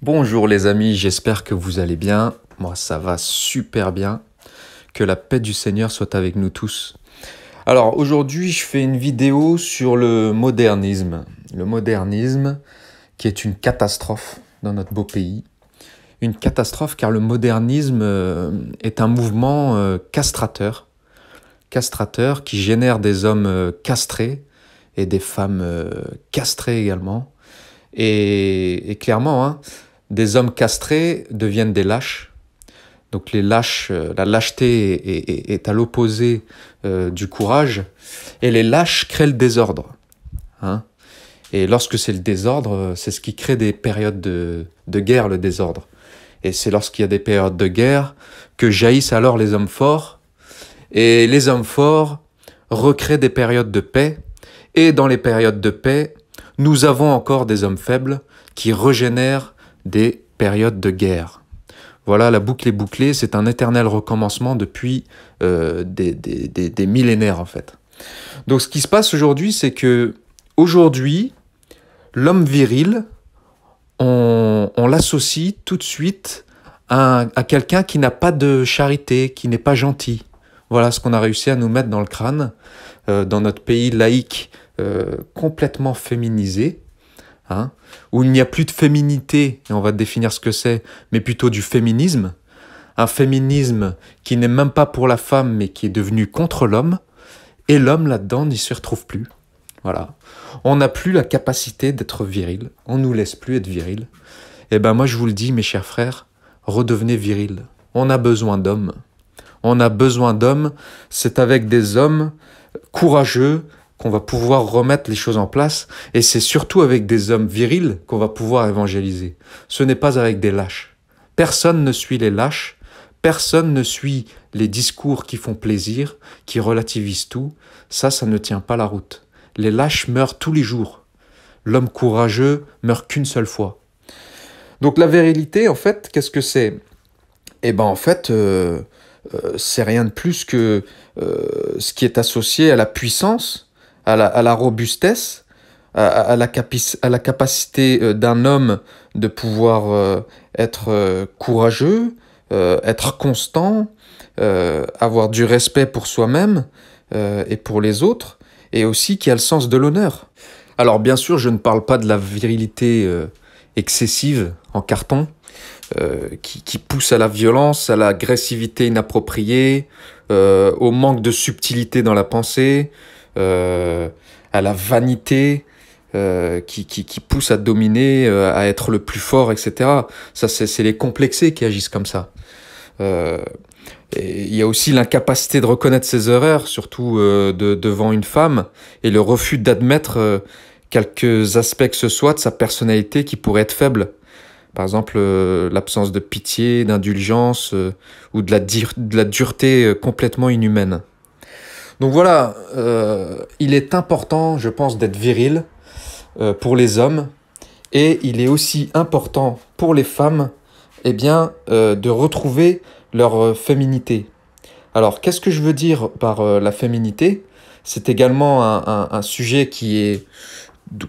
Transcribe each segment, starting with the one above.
Bonjour les amis, j'espère que vous allez bien. Moi ça va super bien. Que la paix du Seigneur soit avec nous tous. Alors aujourd'hui je fais une vidéo sur le modernisme. Le modernisme qui est une catastrophe dans notre beau pays. Une catastrophe car le modernisme euh, est un mouvement euh, castrateur. Castrateur qui génère des hommes euh, castrés et des femmes castrées également. Et, clairement, hein, des hommes castrés deviennent des lâches. Donc les lâches, euh, la lâcheté est, à l'opposé euh, du courage, et les lâches créent le désordre. Hein et lorsque c'est le désordre, euh, c'est ce qui crée des périodes de, de guerre, le désordre. Et c'est lorsqu'il y a des périodes de guerre que jaillissent alors les hommes forts, et les hommes forts recréent des périodes de paix, et dans les périodes de paix, nous avons encore des hommes faibles qui régénèrent des périodes de guerre. Voilà, la boucle est bouclée, c'est un éternel recommencement depuis euh, des, millénaires en fait. Donc ce qui se passe aujourd'hui, c'est que aujourd'hui, l'homme viril, on, l'associe tout de suite à, quelqu'un qui n'a pas de charité, qui n'est pas gentil. Voilà ce qu'on a réussi à nous mettre dans le crâne, euh, dans notre pays laïque euh, complètement féminisé. Hein, où il n'y a plus de féminité, et on va définir ce que c'est, mais plutôt du féminisme, un féminisme qui n'est même pas pour la femme, mais qui est devenu contre l'homme, et l'homme là-dedans n'y se retrouve plus. Voilà. On n'a plus la capacité d'être viril, on nous laisse plus être viril. Et eh ben moi je vous le dis, mes chers frères, redevenez viril. On a besoin d'hommes. On a besoin d'hommes, c'est avec des hommes courageux, qu'on va pouvoir remettre les choses en place, et c'est surtout avec des hommes virils qu'on va pouvoir évangéliser. Ce n'est pas avec des lâches. Personne ne suit les lâches, personne ne suit les discours qui font plaisir, qui relativisent tout, ça, ça ne tient pas la route. Les lâches meurent tous les jours. L'homme courageux meurt qu'une seule fois. Donc la virilité, en fait, qu'est-ce que c'est Eh ben en fait, euh, euh, c'est rien de plus que euh, ce qui est associé à la puissance, à la, robustesse, à, la capacité euh, d'un homme de pouvoir euh, être euh, courageux, être constant, avoir du respect pour soi-même et pour les autres, et aussi qui a le sens de l'honneur. Alors bien sûr, je ne parle pas de la virilité excessive en carton, qui, pousse à la violence, à l'agressivité inappropriée, au manque de subtilité dans la pensée, euh, à la vanité euh, qui, pousse à dominer, euh, à être le plus fort, etc. Ça, c'est les complexés qui agissent comme ça. Et il y a aussi l'incapacité de reconnaître ses erreurs, surtout de, devant une femme, et le refus d'admettre quelques aspects que ce soit de sa personnalité qui pourraient être faibles. Par exemple, l'absence de pitié, d'indulgence, ou de la, de la dureté complètement inhumaine. Donc voilà, euh, il est important, je pense, d'être viril euh, pour les hommes, et il est aussi important pour les femmes, eh bien, euh, de retrouver leur féminité. Alors, qu'est-ce que je veux dire par la féminité C'est également un, sujet qui est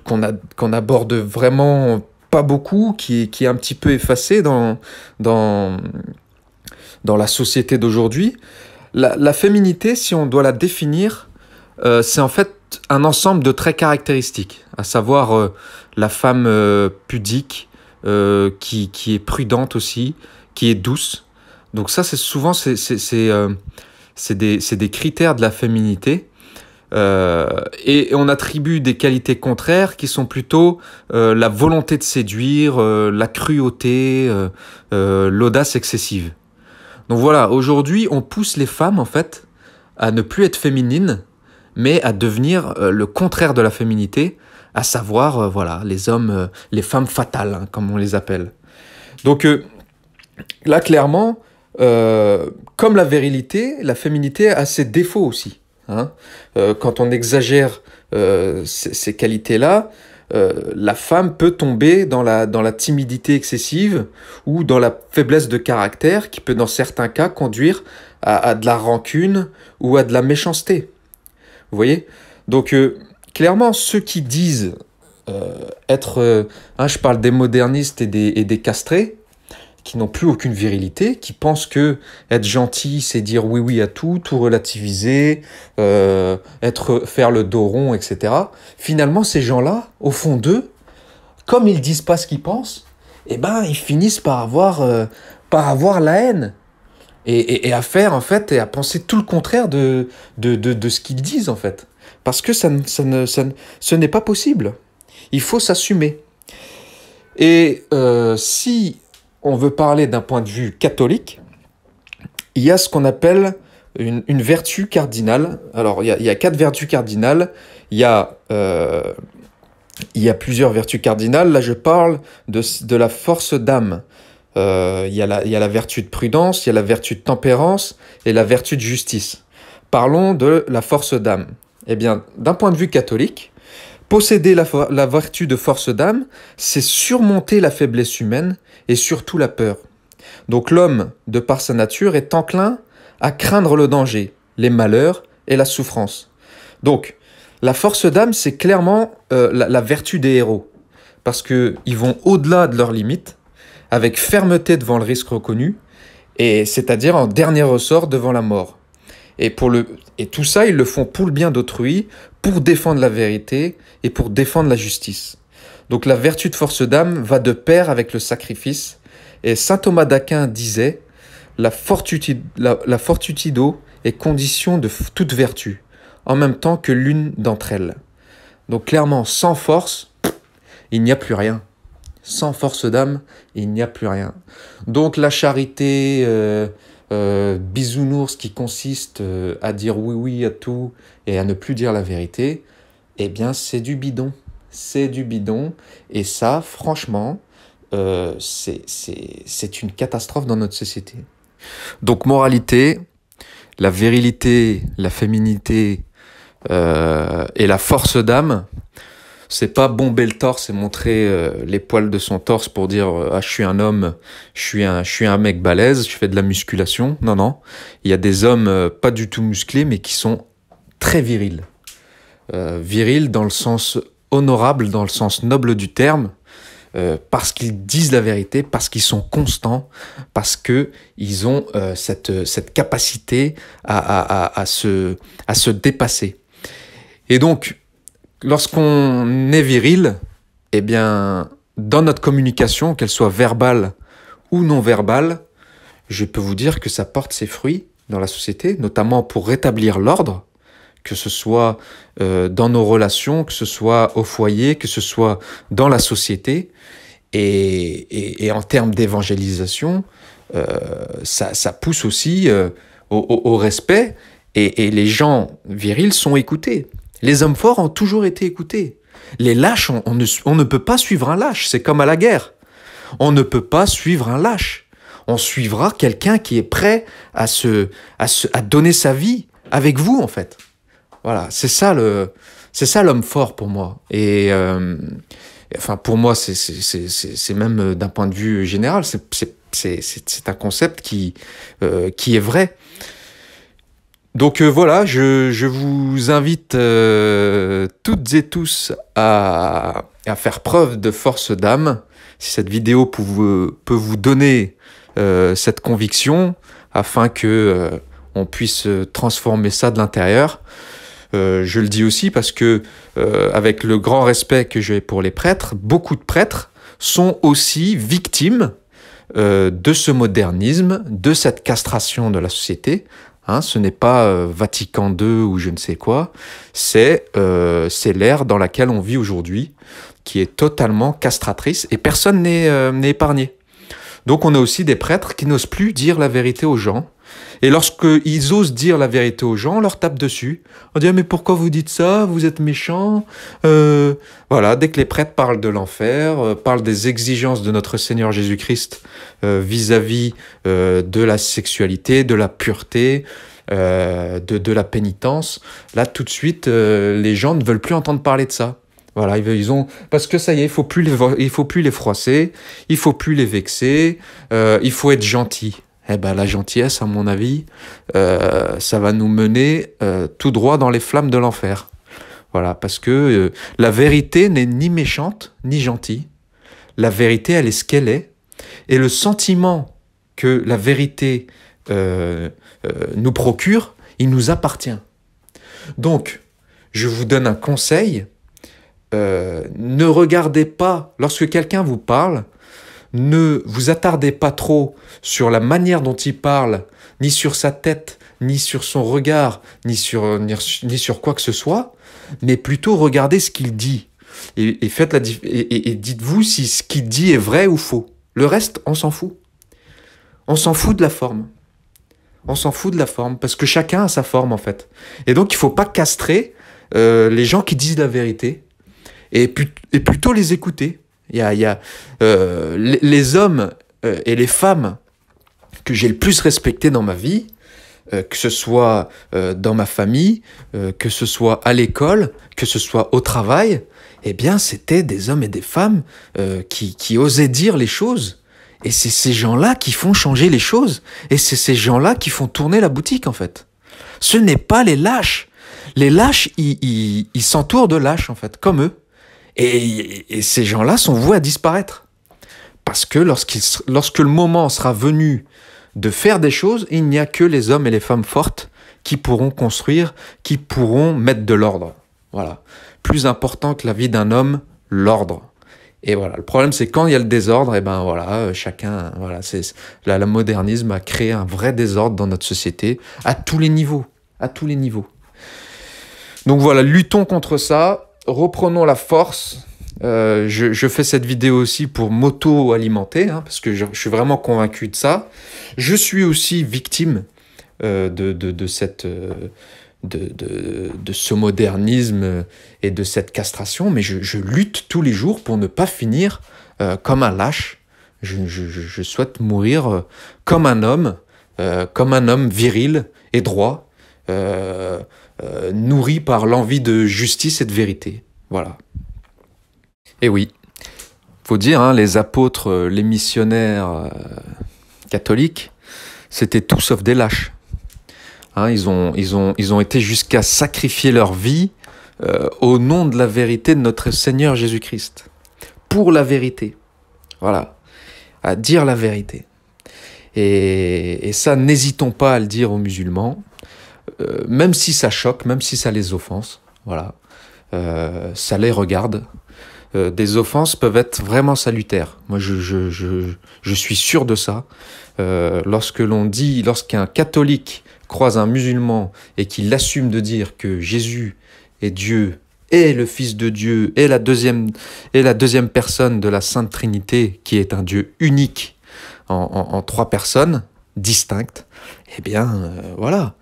qu'on aborde vraiment pas beaucoup, qui est, un petit peu effacé dans la société d'aujourd'hui la, féminité, si on doit la définir, euh, c'est en fait un ensemble de traits caractéristiques, à savoir euh, la femme euh, pudique, qui, est prudente aussi, qui est douce. Donc ça, c'est souvent c'est, des, critères de la féminité. et, on attribue des qualités contraires qui sont plutôt la volonté de séduire, la cruauté, l'audace excessive. Donc voilà, aujourd'hui, on pousse les femmes, en fait, à ne plus être féminines, mais à devenir euh, le contraire de la féminité, à savoir, euh, voilà, les hommes, euh, les femmes fatales, hein, comme on les appelle. Donc là, clairement, comme la virilité, la féminité a ses défauts aussi. Hein. quand on exagère ces qualités-là, euh, la femme peut tomber dans la, dans la timidité excessive ou dans la faiblesse de caractère qui peut dans certains cas conduire à, de la rancune ou à de la méchanceté. Vous voyez Donc euh, clairement, ceux qui disent euh, être... Hein, je parle des modernistes et des, et des castrés, qui n'ont plus aucune virilité, qui pensent que être gentil, c'est dire oui oui à tout, tout relativiser, euh, être faire le dos rond, etc. Finalement, ces gens-là, au fond d'eux, comme ils disent pas ce qu'ils pensent, eh ben ils finissent par avoir euh, par avoir la haine et, et, et, à faire en fait et à penser tout le contraire de de, de, de ce qu'ils disent en fait, parce que ça, ne ça ce n'est pas possible. Il faut s'assumer. Et euh, si on veut parler d'un point de vue catholique, il y a ce qu'on appelle une, vertu cardinale. Alors, il y, a, quatre vertus cardinales. Il y a, euh, il y plusieurs vertus cardinales. Là, je parle de, de la force d'âme. Euh, il, y a la, il y a la vertu de prudence, il y a la vertu de tempérance et la vertu de justice. Parlons de la force d'âme. Eh bien, d'un point de vue catholique, Posséder la, vertu de force d'âme, c'est surmonter la faiblesse humaine et surtout la peur. Donc l'homme, de par sa nature, est enclin à craindre le danger, les malheurs et la souffrance. Donc, la force d'âme, c'est clairement euh, la, la, vertu des héros, parce qu'ils vont au-delà de leurs limites, avec fermeté devant le risque reconnu, et c'est-à-dire en dernier ressort devant la mort. Et, pour le, et tout ça, ils le font pour le bien d'autrui, pour défendre la vérité et pour défendre la justice. Donc la vertu de force d'âme va de pair avec le sacrifice. Et saint Thomas d'Aquin disait la fortitudo, la, est condition de toute vertu, en même temps que l'une d'entre elles. Donc clairement, sans force, il n'y a plus rien. Sans force d'âme, il n'y a plus rien. Donc la charité, euh, euh, bisounours qui consiste euh, à dire oui oui à tout et à ne plus dire la vérité, eh bien c'est du bidon. C'est du bidon. Et ça, franchement, euh, c'est une catastrophe dans notre société. Donc moralité, la virilité, la féminité et la force d'âme c'est pas bomber le torse et montrer euh, les poils de son torse pour dire euh, ah je suis un homme, je suis un je suis un mec balèze, je fais de la musculation. Non non, il y a des hommes euh, pas du tout musclés mais qui sont très virils. virils dans le sens honorable, dans le sens noble du terme. parce qu'ils disent la vérité, parce qu'ils sont constants, parce que ils ont cette, cette capacité à, à, à, à, se, à se dépasser. Et donc, Lorsqu'on est viril, eh bien, dans notre communication, qu'elle soit verbale ou non verbale, je peux vous dire que ça porte ses fruits dans la société, notamment pour rétablir l'ordre, que ce soit euh, dans nos relations, que ce soit au foyer, que ce soit dans la société. Et, et, en termes d'évangélisation, euh, ça, ça, pousse aussi euh, au, au, respect et, et les gens virils sont écoutés. Les hommes forts ont toujours été écoutés. Les lâches, on, ne, peut pas suivre un lâche, c'est comme à la guerre. On ne peut pas suivre un lâche. On suivra quelqu'un qui est prêt à, se, à, donner sa vie avec vous, en fait. Voilà, c'est ça le, c'est ça l'homme fort pour moi. Et euh, enfin, pour moi, c'est même euh, d'un point de vue général, c'est un concept qui, euh, qui est vrai. Donc euh, voilà, je, vous invite euh, toutes et tous à, faire preuve de force d'âme. Si cette vidéo peut vous, peut vous donner euh, cette conviction, afin que on puisse transformer ça de l'intérieur. je le dis aussi parce que, avec le grand respect que j'ai pour les prêtres, beaucoup de prêtres sont aussi victimes de ce modernisme, de cette castration de la société, Hein, ce n'est pas euh, Vatican II ou je ne sais quoi, euh, c'est l'ère dans laquelle on vit aujourd'hui, qui est totalement castratrice et personne euh, n'est épargné. Donc on a aussi des prêtres qui n'osent plus dire la vérité aux gens, et lorsqu'ils osent dire la vérité aux gens, on leur tape dessus. On dit ah, mais pourquoi vous dites ça Vous êtes méchants euh, Voilà, dès que les prêtres parlent de l'enfer, euh, parlent des exigences de notre Seigneur Jésus-Christ euh, vis-à-vis de la sexualité, de la pureté, de, la pénitence, là tout de suite, les gens ne veulent plus entendre parler de ça. Voilà, ils ont parce que ça y est, il faut plus il faut plus les froisser, il faut plus les vexer, il faut être gentil eh ben, la gentillesse, à mon avis, euh, ça va nous mener euh, tout droit dans les flammes de l'enfer. Voilà, parce que euh, la vérité n'est ni méchante ni gentille. La vérité, elle est ce qu'elle est. Et le sentiment que la vérité nous procure, il nous appartient. Donc, je vous donne un conseil. ne regardez pas, lorsque quelqu'un vous parle, ne vous attardez pas trop sur la manière dont il parle, ni sur sa tête, ni sur son regard, ni sur, ni sur quoi que ce soit, mais plutôt regardez ce qu'il dit. Et, et, dites-vous si ce qu'il dit est vrai ou faux. Le reste, on s'en fout. On s'en fout de la forme. On s'en fout de la forme, parce que chacun a sa forme en fait. Et donc il ne faut pas castrer euh, les gens qui disent la vérité, et plutôt les écouter, il y a, euh, les, hommes euh, et les femmes que j'ai le plus respecté dans ma vie, euh, que ce soit dans ma famille, que ce soit à l'école, que ce soit au travail, eh bien, c'était des hommes et des femmes qui, qui osaient dire les choses. Et c'est ces gens-là qui font changer les choses. Et c'est ces gens-là qui font tourner la boutique, en fait. Ce n'est pas les lâches. Les lâches, ils s'entourent de lâches, en fait, comme eux. Et, ces gens-là sont voués à disparaître. Parce que lorsque le moment sera venu de faire des choses, il n'y a que les hommes et les femmes fortes qui pourront construire, qui pourront mettre de l'ordre. Voilà. Plus important que la vie d'un homme, l'ordre. Et voilà, le problème c'est quand il y a le désordre, et eh ben voilà, euh, chacun, voilà, c'est là, le modernisme a créé un vrai désordre dans notre société à tous les niveaux, à tous les niveaux. Donc voilà, luttons contre ça reprenons la force. Euh, je, fais cette vidéo aussi pour m'auto-alimenter, hein, parce que je, suis vraiment convaincu de ça. Je suis aussi victime euh, de, cette, euh, de, ce modernisme et de cette castration, mais je, lutte tous les jours pour ne pas finir comme un lâche. Je, souhaite mourir comme un homme, comme un homme viril et droit nourris euh, nourri par l'envie de justice et de vérité. Voilà. Et eh oui, faut dire, hein, les apôtres, euh, les missionnaires euh, catholiques, c'était tout sauf des lâches. Hein, ils, ont, ils, ont, ils ont été jusqu'à sacrifier leur vie au nom de la vérité de notre Seigneur Jésus-Christ. Pour la vérité. Voilà. À dire la vérité. et ça, n'hésitons pas à le dire aux musulmans, euh, même si ça choque, même si ça les offense, voilà, euh, ça les regarde. Euh, des offenses peuvent être vraiment salutaires. Moi, je, suis sûr de ça. lorsque l'on dit, lorsqu'un catholique croise un musulman et qu'il assume de dire que Jésus est Dieu est le Fils de Dieu et la deuxième, personne de la Sainte Trinité, qui est un Dieu unique en, trois personnes distinctes, eh bien, voilà,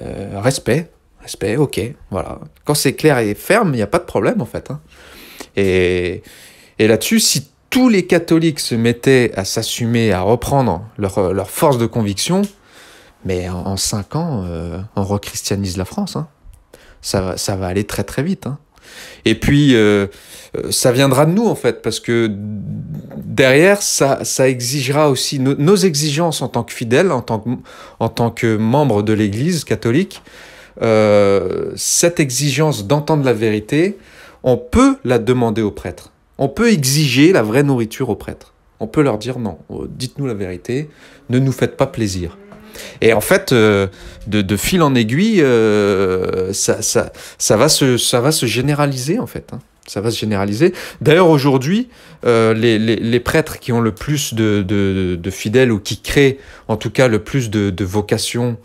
euh, respect, respect, ok, voilà. Quand c'est clair et ferme, il n'y a pas de problème en fait. Hein. Et, là-dessus, si tous les catholiques se mettaient à s'assumer, à reprendre leur, euh, force de conviction, mais en, cinq ans, euh, on rechristianise la France. Hein. Ça, ça va aller très très vite. Hein. Et puis, euh, euh, ça viendra de nous, en fait, parce que derrière, ça, ça exigera aussi nos exigences en tant que fidèles, en tant que, membres de l'Église catholique. Euh, cette exigence d'entendre la vérité, on peut la demander aux prêtres. On peut exiger la vraie nourriture aux prêtres. On peut leur dire non, dites-nous la vérité, ne nous faites pas plaisir. Et en fait, euh, de, de, fil en aiguille, euh, ça, ça, ça, va se, ça va se généraliser, en fait. Hein. Ça va se généraliser. D'ailleurs, aujourd'hui, euh, les, les, les, prêtres qui ont le plus de, de, fidèles ou qui créent, en tout cas, le plus de, de vocations,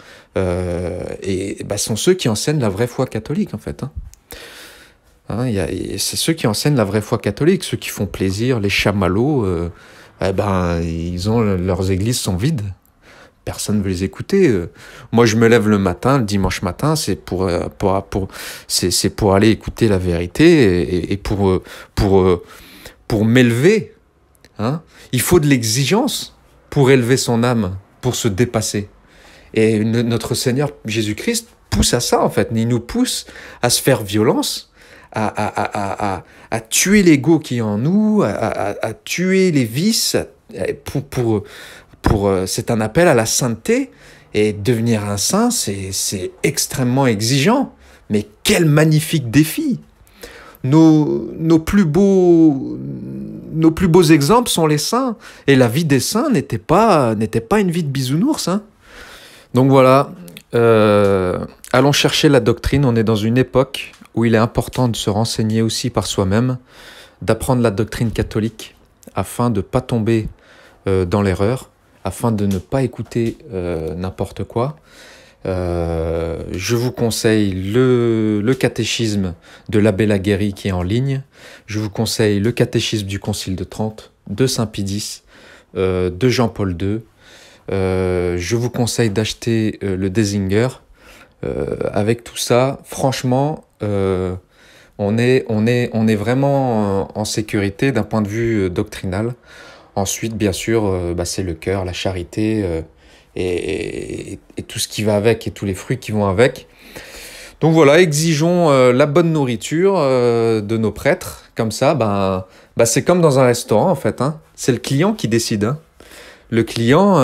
et, bah, sont ceux qui enseignent la vraie foi catholique, en fait. Hein. Hein, c'est ceux qui enseignent la vraie foi catholique, ceux qui font plaisir, les chamallows, eh ben, ils ont, leurs églises sont vides personne veut les écouter. Euh. Moi, je me lève le matin, le dimanche matin, c'est pour, euh, pour, pour, c'est, pour aller écouter la vérité et, pour, euh, pour, pour m'élever. Hein Il faut de l'exigence pour élever son âme, pour se dépasser. Et notre Seigneur Jésus-Christ pousse à ça, en fait. Il nous pousse à se faire violence. À, à, à, à tuer l'ego qui est en nous, à, tuer les vices, pour, pour, euh, c'est un appel à la sainteté. Et devenir un saint, c'est extrêmement exigeant. Mais quel magnifique défi nos, nos, plus beaux, nos plus beaux exemples sont les saints. Et la vie des saints n'était pas, n'était pas une vie de bisounours. Hein. Donc voilà, euh, allons chercher la doctrine. On est dans une époque où il est important de se renseigner aussi par soi-même, d'apprendre la doctrine catholique afin de ne pas tomber euh, dans l'erreur afin de ne pas écouter euh, n'importe quoi. Euh, je vous conseille le, catéchisme de l'abbé Laguéry qui est en ligne. Je vous conseille le catéchisme du Concile de Trente, de Saint Pidis, euh, de Jean-Paul II. je vous conseille d'acheter le Désinger. avec tout ça, franchement, on est, on, est, on est vraiment en sécurité d'un point de vue doctrinal. Ensuite, bien sûr, euh, bah, c'est le cœur, la charité euh, et, tout ce qui va avec et tous les fruits qui vont avec. Donc voilà, exigeons euh, la bonne nourriture de nos prêtres. Comme ça, ben, ben, c'est comme dans un restaurant en fait. Hein. C'est le client qui décide. Hein. Le client,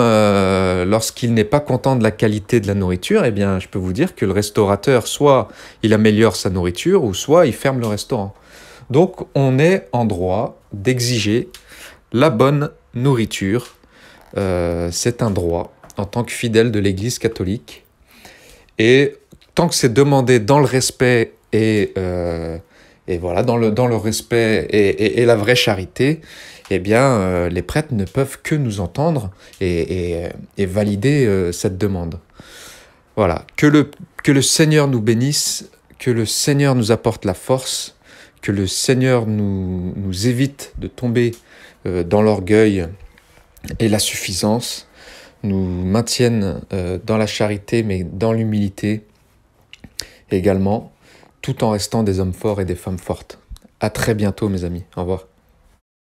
lorsqu'il n'est pas content de la qualité de la nourriture, eh bien, je peux vous dire que le restaurateur, soit il améliore sa nourriture, ou soit il ferme le restaurant. Donc, on est en droit d'exiger la bonne nourriture, euh, c'est un droit en tant que fidèle de l'Église catholique. Et tant que c'est demandé dans le respect et, euh, et voilà, dans le, dans le respect et, la vraie charité, eh bien, euh, les prêtres ne peuvent que nous entendre et, valider cette demande. Voilà, que le, que le Seigneur nous bénisse, que le Seigneur nous apporte la force, que le Seigneur nous, nous évite de tomber euh, dans l'orgueil et la suffisance, nous maintiennent euh, dans la charité, mais dans l'humilité également, tout en restant des hommes forts et des femmes fortes. À très bientôt, mes amis. Au revoir.